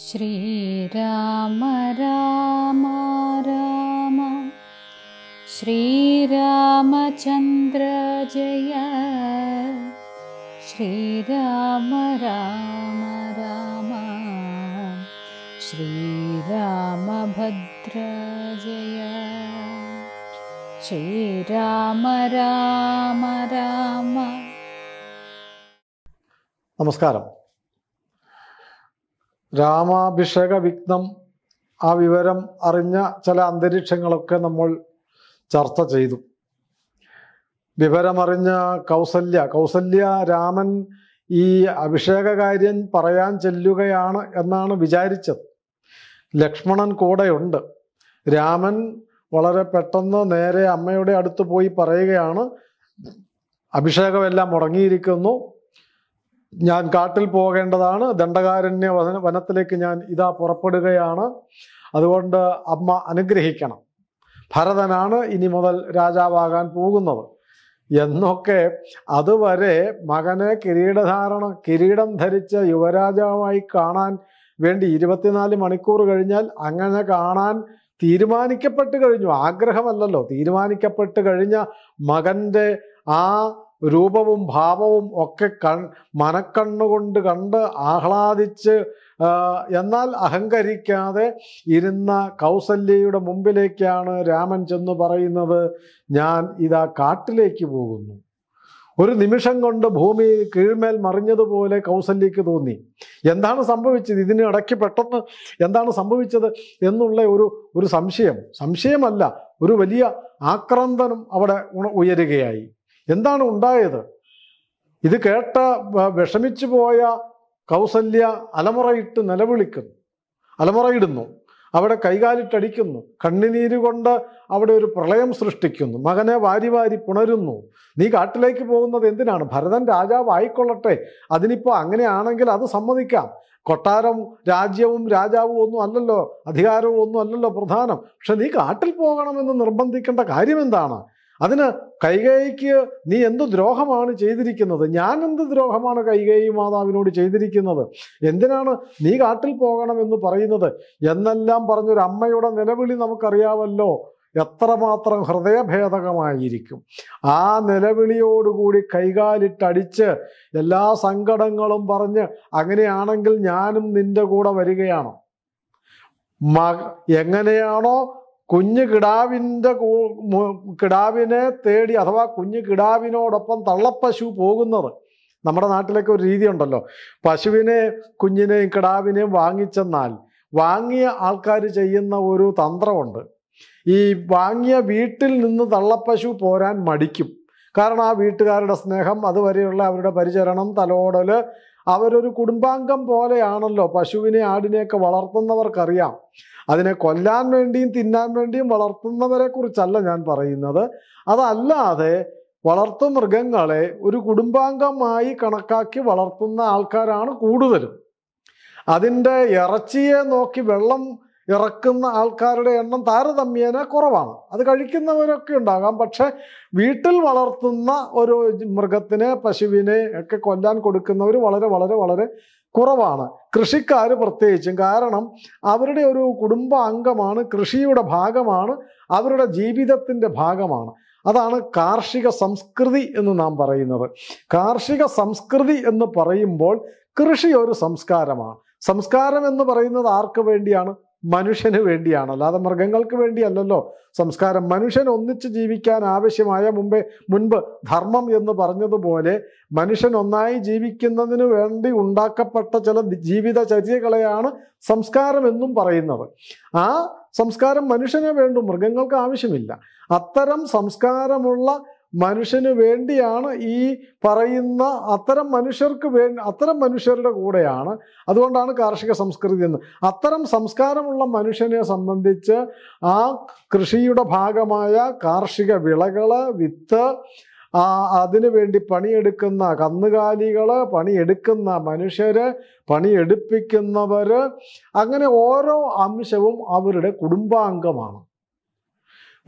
श्रीराम राम राम जय श्रीराम राम राम जय श्रीराम राम राम नमस्कारम् രാമാഭിഷേക വിഘ്നം ആ വിവരം അറിഞ്ഞ ചില അന്തരീക്ഷങ്ങളൊക്കെ നമ്മൾ ചർച്ച ചെയ്തു വിവരമറിഞ്ഞ കൗസല്യ കൗസല്യ രാമൻ ഈ അഭിഷേകകാര്യൻ പറയാൻ ചെല്ലുകയാണ് എന്നാണ് വിചാരിച്ചത് ലക്ഷ്മണൻ കൂടെയുണ്ട് രാമൻ വളരെ പെട്ടെന്ന് നേരെ അമ്മയുടെ അടുത്ത് പോയി പറയുകയാണ് അഭിഷേകമെല്ലാം മുടങ്ങിയിരിക്കുന്നു ഞാൻ കാട്ടിൽ പോകേണ്ടതാണ് ദണ്ഡകാരണ്യ വനത്തിലേക്ക് ഞാൻ ഇതാ പുറപ്പെടുകയാണ് അതുകൊണ്ട് അമ്മ അനുഗ്രഹിക്കണം ഭരതനാണ് ഇനി മുതൽ രാജാവാകാൻ പോകുന്നത് എന്നൊക്കെ അതുവരെ മകനെ കിരീടധാരണ കിരീടം ധരിച്ച യുവരാജാവായി കാണാൻ വേണ്ടി ഇരുപത്തിനാല് മണിക്കൂർ കഴിഞ്ഞാൽ അങ്ങനെ കാണാൻ തീരുമാനിക്കപ്പെട്ട് കഴിഞ്ഞു ആഗ്രഹമല്ലല്ലോ തീരുമാനിക്കപ്പെട്ട് കഴിഞ്ഞ മകൻ്റെ ആ രൂപവും ഭാവവും ഒക്കെ കൺ മനക്കണ്ണുകൊണ്ട് കണ്ട് ആഹ്ലാദിച്ച് എന്നാൽ അഹങ്കരിക്കാതെ ഇരുന്ന കൗസല്യയുടെ മുമ്പിലേക്കാണ് രാമൻ ചെന്ന് പറയുന്നത് ഞാൻ ഇതാ കാട്ടിലേക്ക് പോകുന്നു ഒരു നിമിഷം കൊണ്ട് ഭൂമി കീഴ്മേൽ മറിഞ്ഞതുപോലെ കൗസല്യക്ക് തോന്നി എന്താണ് സംഭവിച്ചത് ഇതിന് ഇടയ്ക്ക് പെട്ടെന്ന് എന്താണ് സംഭവിച്ചത് എന്നുള്ള ഒരു ഒരു സംശയം സംശയമല്ല ഒരു വലിയ ആക്രാന്തനം അവിടെ ഉയരുകയായി എന്താണ് ഉണ്ടായത് ഇത് കേട്ട വിഷമിച്ചു പോയ കൗസല്യ അലമുറയിട്ട് നിലവിളിക്കുന്നു അലമുറയിടുന്നു അവിടെ കൈകാലിട്ടടിക്കുന്നു കണ്ണുനീര് കൊണ്ട് അവിടെ ഒരു പ്രളയം സൃഷ്ടിക്കുന്നു മകനെ വാരി വാരി പുണരുന്നു നീ കാട്ടിലേക്ക് പോകുന്നത് എന്തിനാണ് ഭരതൻ രാജാവ് ആയിക്കൊള്ളട്ടെ അതിനിപ്പോൾ അങ്ങനെയാണെങ്കിൽ അത് സമ്മതിക്കാം കൊട്ടാരം രാജ്യവും രാജാവും ഒന്നും അല്ലല്ലോ അധികാരവും ഒന്നും അല്ലല്ലോ പ്രധാനം പക്ഷെ നീ കാട്ടിൽ പോകണമെന്ന് നിർബന്ധിക്കേണ്ട കാര്യം എന്താണ് അതിന് കൈകൈക്ക് നീ എന്ത് ദ്രോഹമാണ് ചെയ്തിരിക്കുന്നത് ഞാൻ എന്ത് ദ്രോഹമാണ് കൈകൈ മാതാവിനോട് ചെയ്തിരിക്കുന്നത് എന്തിനാണ് നീ കാട്ടിൽ പോകണമെന്ന് പറയുന്നത് എന്നെല്ലാം പറഞ്ഞൊരു അമ്മയുടെ നിലവിളി നമുക്കറിയാമല്ലോ എത്രമാത്രം ഹൃദയഭേദകമായിരിക്കും ആ നിലവിളിയോടുകൂടി കൈകാലിട്ടടിച്ച് എല്ലാ സങ്കടങ്ങളും പറഞ്ഞ് അങ്ങനെയാണെങ്കിൽ ഞാനും നിന്റെ കൂടെ വരികയാണ് മ എങ്ങനെയാണോ കുഞ്ഞു കിടാവിൻ്റെ കിടാവിനെ തേടി അഥവാ കുഞ്ഞു കിടാവിനോടൊപ്പം തള്ളപ്പശു പോകുന്നത് നമ്മുടെ നാട്ടിലൊക്കെ ഒരു രീതിയുണ്ടല്ലോ പശുവിനെ കുഞ്ഞിനെയും കിടാവിനെയും വാങ്ങിച്ചെന്നാൽ വാങ്ങിയ ആൾക്കാർ ചെയ്യുന്ന ഒരു തന്ത്രമുണ്ട് ഈ വാങ്ങിയ വീട്ടിൽ നിന്ന് തള്ളപ്പശു പോരാൻ മടിക്കും കാരണം ആ വീട്ടുകാരുടെ സ്നേഹം അതുവരെയുള്ള അവരുടെ പരിചരണം തലോടൽ അവരൊരു കുടുംബാംഗം പോലെയാണല്ലോ പശുവിനെ ആടിനെയൊക്കെ വളർത്തുന്നവർക്കറിയാം അതിനെ കൊല്ലാൻ വേണ്ടിയും തിന്നാൻ വേണ്ടിയും വളർത്തുന്നവരെ കുറിച്ചല്ല ഞാൻ പറയുന്നത് അതല്ലാതെ വളർത്തു മൃഗങ്ങളെ ഒരു കുടുംബാംഗമായി കണക്കാക്കി വളർത്തുന്ന ആൾക്കാരാണ് കൂടുതലും അതിൻ്റെ ഇറച്ചിയെ നോക്കി വെള്ളം ഇറക്കുന്ന ആൾക്കാരുടെ എണ്ണം താരതമ്യേന കുറവാണ് അത് കഴിക്കുന്നവരൊക്കെ ഉണ്ടാകാം പക്ഷെ വീട്ടിൽ വളർത്തുന്ന ഒരു മൃഗത്തിനെ പശുവിനെ ഒക്കെ കൊല്ലാൻ കൊടുക്കുന്നവർ വളരെ വളരെ വളരെ കുറവാണ് കൃഷിക്കാർ പ്രത്യേകിച്ചും കാരണം അവരുടെ ഒരു കുടുംബ അംഗമാണ് കൃഷിയുടെ ഭാഗമാണ് അവരുടെ ജീവിതത്തിൻ്റെ ഭാഗമാണ് അതാണ് കാർഷിക സംസ്കൃതി എന്ന് നാം പറയുന്നത് കാർഷിക സംസ്കൃതി എന്ന് പറയുമ്പോൾ കൃഷി ഒരു സംസ്കാരമാണ് സംസ്കാരം എന്ന് പറയുന്നത് ആർക്ക് വേണ്ടിയാണ് മനുഷ്യന് വേണ്ടിയാണ് അല്ലാതെ മൃഗങ്ങൾക്ക് വേണ്ടിയല്ലല്ലോ സംസ്കാരം മനുഷ്യൻ ഒന്നിച്ച് ജീവിക്കാൻ ആവശ്യമായ മുമ്പേ മുൻപ് ധർമ്മം എന്ന് പറഞ്ഞതുപോലെ മനുഷ്യൻ ഒന്നായി ജീവിക്കുന്നതിന് വേണ്ടി ഉണ്ടാക്കപ്പെട്ട ചില ജീവിതചര്യകളെയാണ് സംസ്കാരം എന്നും പറയുന്നത് ആ സംസ്കാരം മനുഷ്യനെ വേണ്ടു മൃഗങ്ങൾക്ക് ആവശ്യമില്ല അത്തരം സംസ്കാരമുള്ള മനുഷ്യന് വേണ്ടിയാണ് ഈ പറയുന്ന അത്തരം മനുഷ്യർക്ക് വേ അത്തരം മനുഷ്യരുടെ കൂടെയാണ് അതുകൊണ്ടാണ് കാർഷിക സംസ്കൃതി എന്ന് അത്തരം സംസ്കാരമുള്ള മനുഷ്യനെ സംബന്ധിച്ച് ആ കൃഷിയുടെ ഭാഗമായ കാർഷിക വിളകൾ വിത്ത് അതിനു വേണ്ടി പണിയെടുക്കുന്ന കന്നുകാലികൾ പണിയെടുക്കുന്ന മനുഷ്യർ പണിയെടുപ്പിക്കുന്നവർ അങ്ങനെ ഓരോ അംശവും അവരുടെ കുടുംബാംഗമാണ്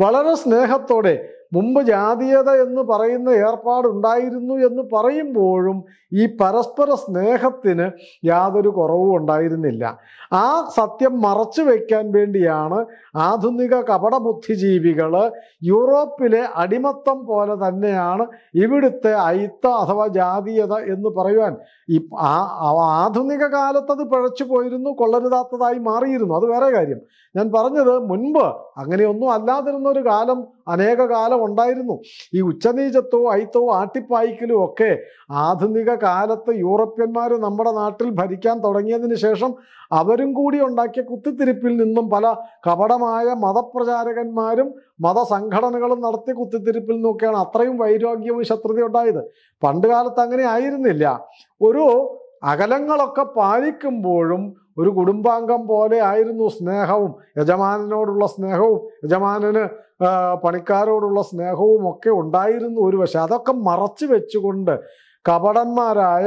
വളരെ സ്നേഹത്തോടെ മുമ്പ് ജാതീയത എന്ന് പറയുന്ന ഏർപ്പാടുണ്ടായിരുന്നു എന്ന് പറയുമ്പോഴും ഈ പരസ്പര സ്നേഹത്തിന് യാതൊരു കുറവും ഉണ്ടായിരുന്നില്ല ആ സത്യം മറച്ചു വയ്ക്കാൻ വേണ്ടിയാണ് ആധുനിക കപട ബുദ്ധിജീവികൾ യൂറോപ്പിലെ അടിമത്തം പോലെ തന്നെയാണ് ഇവിടുത്തെ അയിത്ത അഥവാ ജാതീയത എന്ന് പറയുവാൻ ഈ ആധുനിക കാലത്തത് പിഴച്ചു പോയിരുന്നു കൊള്ളരുതാത്തതായി മാറിയിരുന്നു അത് വേറെ കാര്യം ഞാൻ പറഞ്ഞത് മുൻപ് അങ്ങനെയൊന്നും അല്ലാതിരുന്ന ഒരു കാലം അനേക കാലം കാലം ഉണ്ടായിരുന്നു ഈ ഉച്ചനീചത്വവും അയിത്തവും ആട്ടിപ്പായിക്കലും ഒക്കെ ആധുനിക കാലത്ത് യൂറോപ്യന്മാർ നമ്മുടെ നാട്ടിൽ ഭരിക്കാൻ തുടങ്ങിയതിന് ശേഷം അവരും കൂടി ഉണ്ടാക്കിയ കുത്തിത്തിരിപ്പിൽ നിന്നും പല കപടമായ മതപ്രചാരകന്മാരും മതസംഘടനകളും നടത്തിയ കുത്തിത്തിരിപ്പിൽ നിന്നൊക്കെയാണ് അത്രയും വൈരാഗ്യവും ശത്രുതയും ഉണ്ടായത് പണ്ട് കാലത്ത് അങ്ങനെ ആയിരുന്നില്ല ഒരു അകലങ്ങളൊക്കെ പാലിക്കുമ്പോഴും ഒരു കുടുംബാംഗം പോലെ ആയിരുന്നു സ്നേഹവും യജമാനനോടുള്ള സ്നേഹവും യജമാനന് പണിക്കാരോടുള്ള സ്നേഹവും ഒക്കെ ഉണ്ടായിരുന്നു ഒരു പക്ഷെ അതൊക്കെ മറച്ചു വെച്ചുകൊണ്ട് കപടന്മാരായ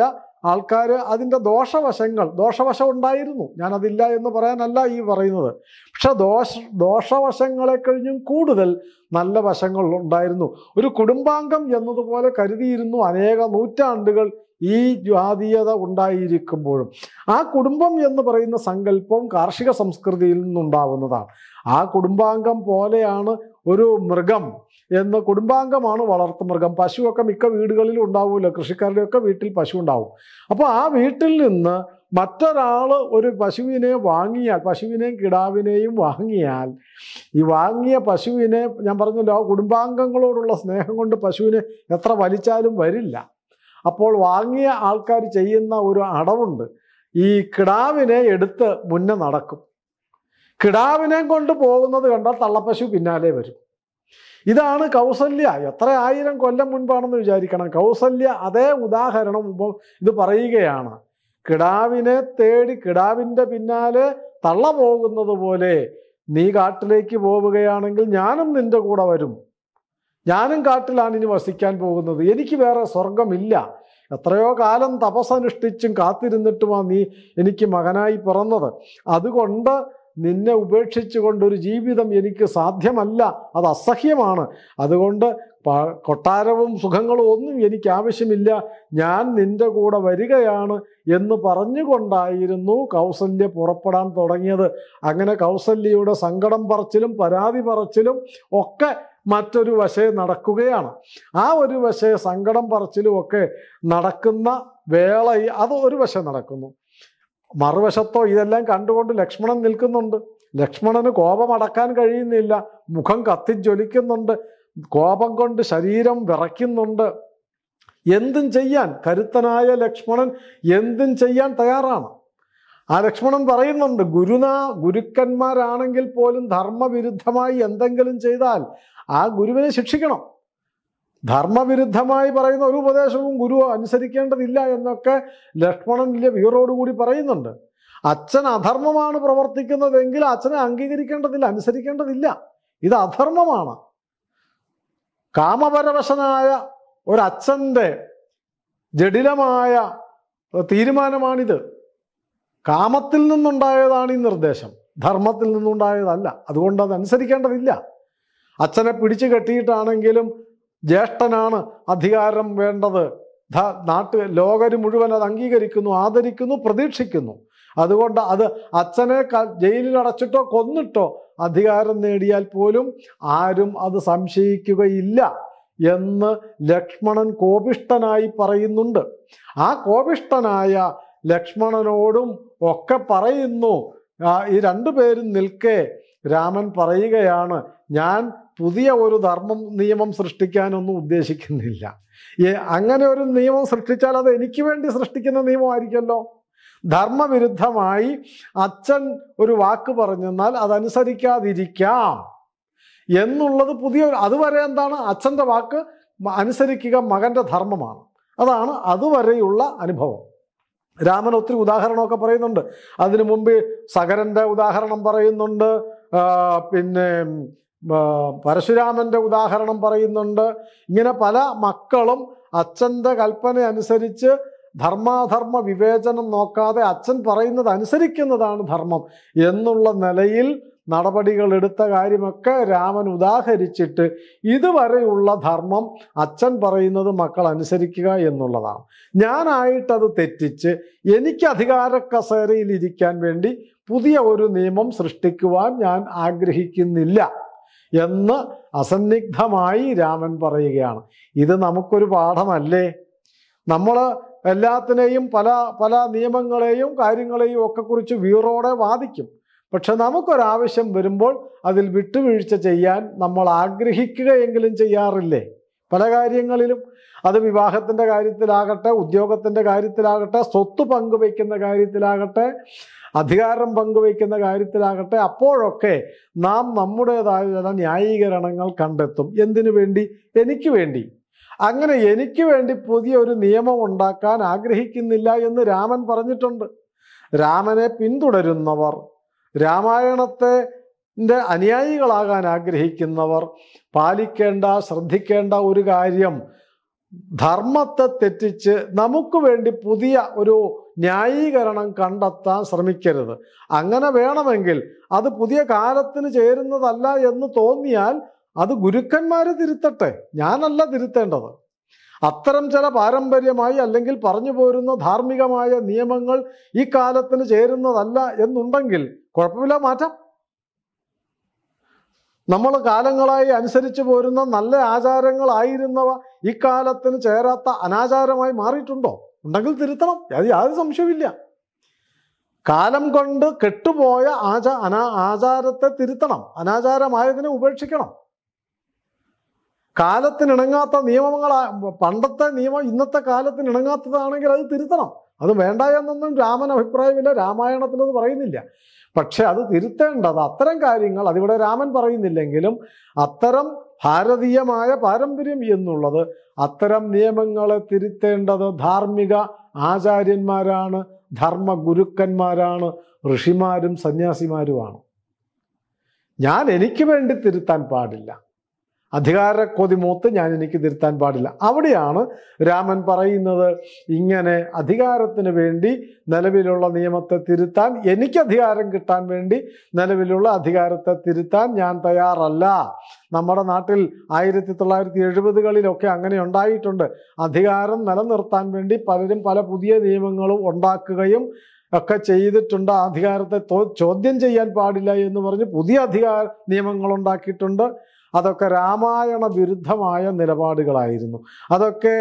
ആൾക്കാർ അതിൻ്റെ ദോഷവശങ്ങൾ ദോഷവശം ഉണ്ടായിരുന്നു ഞാനതില്ല എന്ന് പറയാനല്ല ഈ പറയുന്നത് പക്ഷെ ദോഷ ദോഷവശങ്ങളെ കഴിഞ്ഞും കൂടുതൽ നല്ല വശങ്ങൾ ഉണ്ടായിരുന്നു ഒരു കുടുംബാംഗം എന്നതുപോലെ കരുതിയിരുന്നു അനേക നൂറ്റാണ്ടുകൾ ഈ ജാതീയത ഉണ്ടായിരിക്കുമ്പോഴും ആ കുടുംബം എന്ന് പറയുന്ന സങ്കല്പം കാർഷിക സംസ്കൃതിയിൽ നിന്നുണ്ടാവുന്നതാണ് ആ കുടുംബാംഗം പോലെയാണ് ഒരു മൃഗം എന്ന് കുടുംബാംഗമാണ് വളർത്തു മൃഗം പശുവൊക്കെ മിക്ക വീടുകളിലും ഉണ്ടാവുമല്ലോ കൃഷിക്കാരുടെയൊക്കെ വീട്ടിൽ പശു ഉണ്ടാവും അപ്പോൾ ആ വീട്ടിൽ നിന്ന് മറ്റൊരാൾ ഒരു പശുവിനെ വാങ്ങിയാൽ പശുവിനെയും കിടാവിനെയും വാങ്ങിയാൽ ഈ വാങ്ങിയ പശുവിനെ ഞാൻ പറഞ്ഞല്ലോ ആ കുടുംബാംഗങ്ങളോടുള്ള സ്നേഹം കൊണ്ട് പശുവിനെ എത്ര വലിച്ചാലും വരില്ല അപ്പോൾ വാങ്ങിയ ആൾക്കാർ ചെയ്യുന്ന ഒരു അടവുണ്ട് ഈ കിടാവിനെ എടുത്ത് മുന്നേ നടക്കും കിടാവിനെ കൊണ്ട് പോകുന്നത് കണ്ടാൽ തള്ളപ്പശു പിന്നാലെ വരും ഇതാണ് കൗസല്യ എത്ര ആയിരം കൊല്ലം മുൻപാണെന്ന് വിചാരിക്കണം കൗസല്യ അതേ ഉദാഹരണം ഇപ്പോൾ ഇത് പറയുകയാണ് കിടാവിനെ തേടി കിടാവിൻ്റെ പിന്നാലെ തള്ള പോകുന്നത് പോലെ നീ കാട്ടിലേക്ക് പോവുകയാണെങ്കിൽ ഞാനും നിന്റെ കൂടെ വരും ഞാനും കാട്ടിലാണ് ഇനി വസിക്കാൻ പോകുന്നത് എനിക്ക് വേറെ സ്വർഗമില്ല എത്രയോ കാലം തപസ്സനുഷ്ഠിച്ചും കാത്തിരുന്നിട്ടുമാണ് നീ എനിക്ക് മകനായി പിറന്നത് അതുകൊണ്ട് നിന്നെ ഉപേക്ഷിച്ചുകൊണ്ടൊരു ജീവിതം എനിക്ക് സാധ്യമല്ല അത് അസഹ്യമാണ് അതുകൊണ്ട് കൊട്ടാരവും സുഖങ്ങളും ഒന്നും എനിക്ക് ആവശ്യമില്ല ഞാൻ നിന്റെ കൂടെ വരികയാണ് എന്ന് പറഞ്ഞുകൊണ്ടായിരുന്നു കൗസല്യ പുറപ്പെടാൻ തുടങ്ങിയത് അങ്ങനെ കൗസല്യയുടെ സങ്കടം പറച്ചിലും പരാതി പറച്ചിലും ഒക്കെ മറ്റൊരു വശേ നടക്കുകയാണ് ആ ഒരു വശേ സങ്കടം പറച്ചിലും ഒക്കെ നടക്കുന്ന വേള അത് ഒരു വശം നടക്കുന്നു മറുവശത്തോ ഇതെല്ലാം കണ്ടുകൊണ്ട് ലക്ഷ്മണൻ നിൽക്കുന്നുണ്ട് ലക്ഷ്മണന് അടക്കാൻ കഴിയുന്നില്ല മുഖം കത്തിജ്വലിക്കുന്നുണ്ട് കോപം കൊണ്ട് ശരീരം വിറയ്ക്കുന്നുണ്ട് എന്തും ചെയ്യാൻ കരുത്തനായ ലക്ഷ്മണൻ എന്തും ചെയ്യാൻ തയ്യാറാണ് ആ ലക്ഷ്മണൻ പറയുന്നുണ്ട് ഗുരുനാ ഗുരുക്കന്മാരാണെങ്കിൽ പോലും ധർമ്മവിരുദ്ധമായി എന്തെങ്കിലും ചെയ്താൽ ആ ഗുരുവിനെ ശിക്ഷിക്കണം ധർമ്മവിരുദ്ധമായി പറയുന്ന ഒരു ഉപദേശവും ഗുരു അനുസരിക്കേണ്ടതില്ല എന്നൊക്കെ ലക്ഷ്മണൻ വലിയ വീറോടുകൂടി പറയുന്നുണ്ട് അച്ഛൻ അധർമ്മമാണ് പ്രവർത്തിക്കുന്നതെങ്കിൽ അച്ഛനെ അംഗീകരിക്കേണ്ടതില്ല അനുസരിക്കേണ്ടതില്ല ഇത് അധർമ്മമാണ് കാമപരവശനായ ഒരച്ഛൻ്റെ ജടിലമായ തീരുമാനമാണിത് കാമത്തിൽ നിന്നുണ്ടായതാണ് ഈ നിർദ്ദേശം ധർമ്മത്തിൽ നിന്നുണ്ടായതല്ല അതുകൊണ്ട് അത് അനുസരിക്കേണ്ടതില്ല അച്ഛനെ പിടിച്ചു കെട്ടിയിട്ടാണെങ്കിലും ജ്യേഷ്ഠനാണ് അധികാരം വേണ്ടത് നാട്ട് ലോകര് മുഴുവൻ അത് അംഗീകരിക്കുന്നു ആദരിക്കുന്നു പ്രതീക്ഷിക്കുന്നു അതുകൊണ്ട് അത് അച്ഛനെ ജയിലിൽ അടച്ചിട്ടോ കൊന്നിട്ടോ അധികാരം നേടിയാൽ പോലും ആരും അത് സംശയിക്കുകയില്ല എന്ന് ലക്ഷ്മണൻ കോപിഷ്ടനായി പറയുന്നുണ്ട് ആ കോപിഷ്ടനായ ലക്ഷ്മണനോടും ഒക്കെ പറയുന്നു ഈ രണ്ടു പേരും നിൽക്കേ രാമൻ പറയുകയാണ് ഞാൻ പുതിയ ഒരു ധർമ്മം നിയമം സൃഷ്ടിക്കാനൊന്നും ഉദ്ദേശിക്കുന്നില്ല അങ്ങനെ ഒരു നിയമം സൃഷ്ടിച്ചാൽ അത് എനിക്ക് വേണ്ടി സൃഷ്ടിക്കുന്ന നിയമമായിരിക്കുമല്ലോ ധർമ്മവിരുദ്ധമായി അച്ഛൻ ഒരു വാക്ക് പറഞ്ഞെന്നാൽ അതനുസരിക്കാതിരിക്കാം എന്നുള്ളത് പുതിയ അതുവരെ എന്താണ് അച്ഛൻ്റെ വാക്ക് അനുസരിക്കുക മകൻ്റെ ധർമ്മമാണ് അതാണ് അതുവരെയുള്ള അനുഭവം രാമൻ ഒത്തിരി ഉദാഹരണമൊക്കെ പറയുന്നുണ്ട് അതിനു മുമ്പ് സകരൻ്റെ ഉദാഹരണം പറയുന്നുണ്ട് പിന്നെ പരശുരാമൻ്റെ ഉദാഹരണം പറയുന്നുണ്ട് ഇങ്ങനെ പല മക്കളും അച്ഛൻ്റെ കൽപ്പന അനുസരിച്ച് ധർമാധർമ്മ വിവേചനം നോക്കാതെ അച്ഛൻ പറയുന്നത് അനുസരിക്കുന്നതാണ് ധർമ്മം എന്നുള്ള നിലയിൽ നടപടികൾ എടുത്ത കാര്യമൊക്കെ രാമൻ ഉദാഹരിച്ചിട്ട് ഇതുവരെയുള്ള ധർമ്മം അച്ഛൻ പറയുന്നത് മക്കൾ അനുസരിക്കുക എന്നുള്ളതാണ് ഞാനായിട്ടത് തെറ്റിച്ച് എനിക്ക് അധികാര കസേരയിൽ ഇരിക്കാൻ വേണ്ടി പുതിയ ഒരു നിയമം സൃഷ്ടിക്കുവാൻ ഞാൻ ആഗ്രഹിക്കുന്നില്ല എന്ന് അസന്നിഗ്ധമായി രാമൻ പറയുകയാണ് ഇത് നമുക്കൊരു പാഠമല്ലേ നമ്മൾ എല്ലാത്തിനെയും പല പല നിയമങ്ങളെയും കാര്യങ്ങളെയും ഒക്കെ കുറിച്ച് വീറോടെ വാദിക്കും പക്ഷെ നമുക്കൊരാവശ്യം വരുമ്പോൾ അതിൽ വിട്ടുവീഴ്ച ചെയ്യാൻ നമ്മൾ ആഗ്രഹിക്കുകയെങ്കിലും ചെയ്യാറില്ലേ പല കാര്യങ്ങളിലും അത് വിവാഹത്തിൻ്റെ കാര്യത്തിലാകട്ടെ ഉദ്യോഗത്തിൻ്റെ കാര്യത്തിലാകട്ടെ സ്വത്ത് പങ്കുവയ്ക്കുന്ന കാര്യത്തിലാകട്ടെ അധികാരം പങ്കുവയ്ക്കുന്ന കാര്യത്തിലാകട്ടെ അപ്പോഴൊക്കെ നാം നമ്മുടേതായ ചില ന്യായീകരണങ്ങൾ കണ്ടെത്തും എന്തിനു വേണ്ടി എനിക്ക് വേണ്ടി അങ്ങനെ എനിക്ക് വേണ്ടി പുതിയൊരു നിയമം ഉണ്ടാക്കാൻ ആഗ്രഹിക്കുന്നില്ല എന്ന് രാമൻ പറഞ്ഞിട്ടുണ്ട് രാമനെ പിന്തുടരുന്നവർ രാമായണത്തെ അനുയായികളാകാൻ ആഗ്രഹിക്കുന്നവർ പാലിക്കേണ്ട ശ്രദ്ധിക്കേണ്ട ഒരു കാര്യം ധർമ്മത്തെ തെറ്റിച്ച് നമുക്ക് വേണ്ടി പുതിയ ഒരു ന്യായീകരണം കണ്ടെത്താൻ ശ്രമിക്കരുത് അങ്ങനെ വേണമെങ്കിൽ അത് പുതിയ കാലത്തിന് ചേരുന്നതല്ല എന്ന് തോന്നിയാൽ അത് ഗുരുക്കന്മാർ തിരുത്തട്ടെ ഞാനല്ല തിരുത്തേണ്ടത് അത്തരം ചില പാരമ്പര്യമായി അല്ലെങ്കിൽ പറഞ്ഞു പോരുന്ന ധാർമ്മികമായ നിയമങ്ങൾ ഈ കാലത്തിന് ചേരുന്നതല്ല എന്നുണ്ടെങ്കിൽ കുഴപ്പമില്ല മാറ്റാം നമ്മൾ കാലങ്ങളായി അനുസരിച്ചു പോരുന്ന നല്ല ആചാരങ്ങളായിരുന്നവ ഇക്കാലത്തിന് ചേരാത്ത അനാചാരമായി മാറിയിട്ടുണ്ടോ ഉണ്ടെങ്കിൽ തിരുത്തണം അത് യാതൊരു സംശയമില്ല കാലം കൊണ്ട് കെട്ടുപോയ ആചാ അനാ ആചാരത്തെ തിരുത്തണം അനാചാരമായതിനെ ഉപേക്ഷിക്കണം കാലത്തിനിണങ്ങാത്ത നിയമങ്ങൾ പണ്ടത്തെ നിയമം ഇന്നത്തെ കാലത്തിനിണങ്ങാത്തതാണെങ്കിൽ അത് തിരുത്തണം അത് വേണ്ട എന്നൊന്നും രാമൻ അഭിപ്രായമില്ല രാമായണത്തിലത് പറയുന്നില്ല പക്ഷെ അത് തിരുത്തേണ്ടത് അത്തരം കാര്യങ്ങൾ അതിവിടെ രാമൻ പറയുന്നില്ലെങ്കിലും അത്തരം ഭാരതീയമായ പാരമ്പര്യം എന്നുള്ളത് അത്തരം നിയമങ്ങളെ തിരുത്തേണ്ടത് ധാർമ്മിക ആചാര്യന്മാരാണ് ധർമ്മ ഗുരുക്കന്മാരാണ് ഋഷിമാരും സന്യാസിമാരുമാണ് ഞാൻ എനിക്ക് വേണ്ടി തിരുത്താൻ പാടില്ല അധികാര കൊതിമൂത്ത് ഞാൻ എനിക്ക് തിരുത്താൻ പാടില്ല അവിടെയാണ് രാമൻ പറയുന്നത് ഇങ്ങനെ അധികാരത്തിന് വേണ്ടി നിലവിലുള്ള നിയമത്തെ തിരുത്താൻ എനിക്ക് അധികാരം കിട്ടാൻ വേണ്ടി നിലവിലുള്ള അധികാരത്തെ തിരുത്താൻ ഞാൻ തയ്യാറല്ല നമ്മുടെ നാട്ടിൽ ആയിരത്തി തൊള്ളായിരത്തി എഴുപതുകളിലൊക്കെ അങ്ങനെ ഉണ്ടായിട്ടുണ്ട് അധികാരം നിലനിർത്താൻ വേണ്ടി പലരും പല പുതിയ നിയമങ്ങളും ഉണ്ടാക്കുകയും ഒക്കെ ചെയ്തിട്ടുണ്ട് അധികാരത്തെ ചോദ്യം ചെയ്യാൻ പാടില്ല എന്ന് പറഞ്ഞ് പുതിയ അധികാര നിയമങ്ങൾ ഉണ്ടാക്കിയിട്ടുണ്ട് അതൊക്കെ രാമായണ വിരുദ്ധമായ നിലപാടുകളായിരുന്നു അതൊക്കെ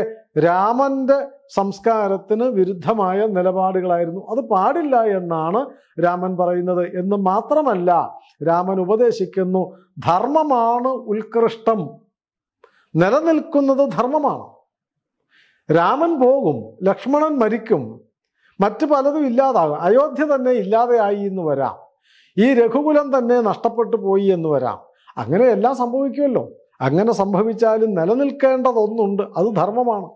രാമൻ്റെ സംസ്കാരത്തിന് വിരുദ്ധമായ നിലപാടുകളായിരുന്നു അത് പാടില്ല എന്നാണ് രാമൻ പറയുന്നത് എന്ന് മാത്രമല്ല രാമൻ ഉപദേശിക്കുന്നു ധർമ്മമാണ് ഉത്കൃഷ്ടം നിലനിൽക്കുന്നത് ധർമ്മമാണ് രാമൻ പോകും ലക്ഷ്മണൻ മരിക്കും മറ്റു പലതും ഇല്ലാതാകും അയോധ്യ തന്നെ ഇല്ലാതെയായി എന്ന് വരാം ഈ രഘുകുലം തന്നെ നഷ്ടപ്പെട്ടു പോയി എന്ന് വരാം അങ്ങനെ എല്ലാം സംഭവിക്കുമല്ലോ അങ്ങനെ സംഭവിച്ചാലും നിലനിൽക്കേണ്ടതൊന്നുണ്ട് അത് ധർമ്മമാണ്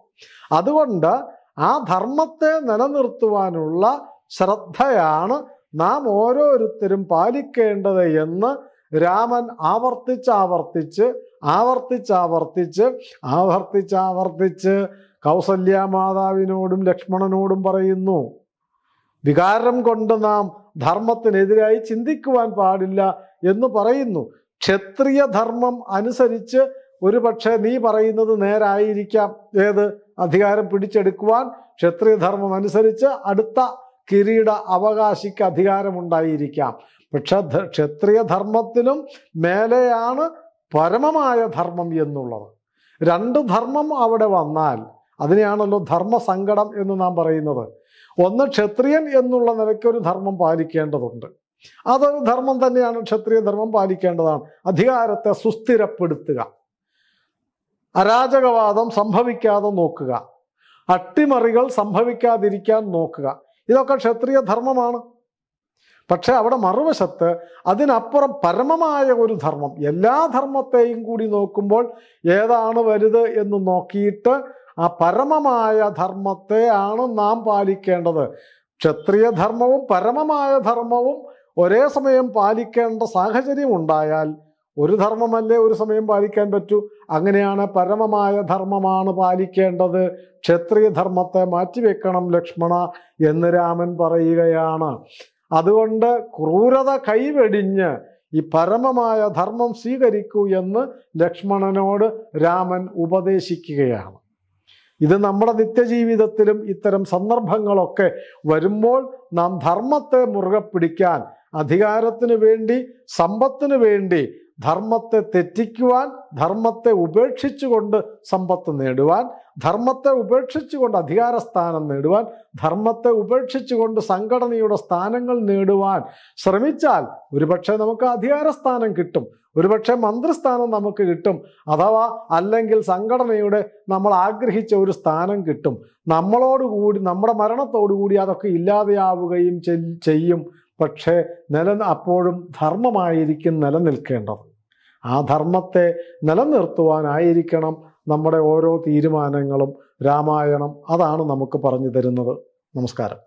അതുകൊണ്ട് ആ ധർമ്മത്തെ നിലനിർത്തുവാനുള്ള ശ്രദ്ധയാണ് നാം ഓരോരുത്തരും പാലിക്കേണ്ടത് എന്ന് രാമൻ ആവർത്തിച്ചാവർത്തിച്ച് ആവർത്തിച്ചാവർത്തിച്ച് ആവർത്തിച്ചാവർത്തിച്ച് കൗസല്യാമാതാവിനോടും ലക്ഷ്മണനോടും പറയുന്നു വികാരം കൊണ്ട് നാം ധർമ്മത്തിനെതിരായി ചിന്തിക്കുവാൻ പാടില്ല എന്ന് പറയുന്നു ക്ഷത്രിയ ധർമ്മം അനുസരിച്ച് പക്ഷേ നീ പറയുന്നത് നേരായിരിക്കാം ഏത് അധികാരം പിടിച്ചെടുക്കുവാൻ ക്ഷത്രിയധർമ്മം അനുസരിച്ച് അടുത്ത കിരീട അവകാശിക്ക് അധികാരമുണ്ടായിരിക്കാം പക്ഷെ ക്ഷത്രിയധർമ്മത്തിലും മേലെയാണ് പരമമായ ധർമ്മം എന്നുള്ളത് രണ്ട് ധർമ്മം അവിടെ വന്നാൽ അതിനെയാണല്ലോ ധർമ്മസങ്കടം എന്ന് നാം പറയുന്നത് ഒന്ന് ക്ഷത്രിയൻ എന്നുള്ള നിലയ്ക്കൊരു ധർമ്മം പാലിക്കേണ്ടതുണ്ട് അതൊരു ധർമ്മം തന്നെയാണ് ക്ഷത്രിയ ധർമ്മം പാലിക്കേണ്ടതാണ് അധികാരത്തെ സുസ്ഥിരപ്പെടുത്തുക അരാജകവാദം സംഭവിക്കാതെ നോക്കുക അട്ടിമറികൾ സംഭവിക്കാതിരിക്കാൻ നോക്കുക ഇതൊക്കെ ക്ഷത്രിയ ധർമ്മമാണ് പക്ഷെ അവിടെ മറുവശത്ത് അതിനപ്പുറം പരമമായ ഒരു ധർമ്മം എല്ലാ ധർമ്മത്തെയും കൂടി നോക്കുമ്പോൾ ഏതാണ് വലുത് എന്ന് നോക്കിയിട്ട് ആ പരമമായ ധർമ്മത്തെയാണ് നാം പാലിക്കേണ്ടത് ക്ഷത്രിയ ധർമ്മവും പരമമായ ധർമ്മവും ഒരേ സമയം പാലിക്കേണ്ട സാഹചര്യം ഉണ്ടായാൽ ഒരു ധർമ്മമല്ലേ ഒരു സമയം പാലിക്കാൻ പറ്റൂ അങ്ങനെയാണ് പരമമായ ധർമ്മമാണ് പാലിക്കേണ്ടത് ക്ഷത്രിയ ധർമ്മത്തെ മാറ്റിവെക്കണം ലക്ഷ്മണ എന്ന് രാമൻ പറയുകയാണ് അതുകൊണ്ട് ക്രൂരത കൈവെടിഞ്ഞ് ഈ പരമമായ ധർമ്മം സ്വീകരിക്കൂ എന്ന് ലക്ഷ്മണനോട് രാമൻ ഉപദേശിക്കുകയാണ് ഇത് നമ്മുടെ നിത്യജീവിതത്തിലും ഇത്തരം സന്ദർഭങ്ങളൊക്കെ വരുമ്പോൾ നാം ധർമ്മത്തെ മുറുകെ പിടിക്കാൻ അധികാരത്തിന് വേണ്ടി സമ്പത്തിന് വേണ്ടി ധർമ്മത്തെ തെറ്റിക്കുവാൻ ധർമ്മത്തെ ഉപേക്ഷിച്ചുകൊണ്ട് സമ്പത്ത് നേടുവാൻ ധർമ്മത്തെ ഉപേക്ഷിച്ചുകൊണ്ട് അധികാര സ്ഥാനം നേടുവാൻ ധർമ്മത്തെ ഉപേക്ഷിച്ചുകൊണ്ട് സംഘടനയുടെ സ്ഥാനങ്ങൾ നേടുവാൻ ശ്രമിച്ചാൽ ഒരുപക്ഷെ നമുക്ക് അധികാര സ്ഥാനം കിട്ടും ഒരുപക്ഷെ മന്ത്രിസ്ഥാനം നമുക്ക് കിട്ടും അഥവാ അല്ലെങ്കിൽ സംഘടനയുടെ നമ്മൾ ആഗ്രഹിച്ച ഒരു സ്ഥാനം കിട്ടും നമ്മളോടുകൂടി നമ്മുടെ മരണത്തോടുകൂടി അതൊക്കെ ഇല്ലാതെയാവുകയും ചെയ്യും പക്ഷേ നില അപ്പോഴും ധർമ്മമായിരിക്കും നിലനിൽക്കേണ്ടത് ആ ധർമ്മത്തെ നിലനിർത്തുവാനായിരിക്കണം നമ്മുടെ ഓരോ തീരുമാനങ്ങളും രാമായണം അതാണ് നമുക്ക് പറഞ്ഞു തരുന്നത് നമസ്കാരം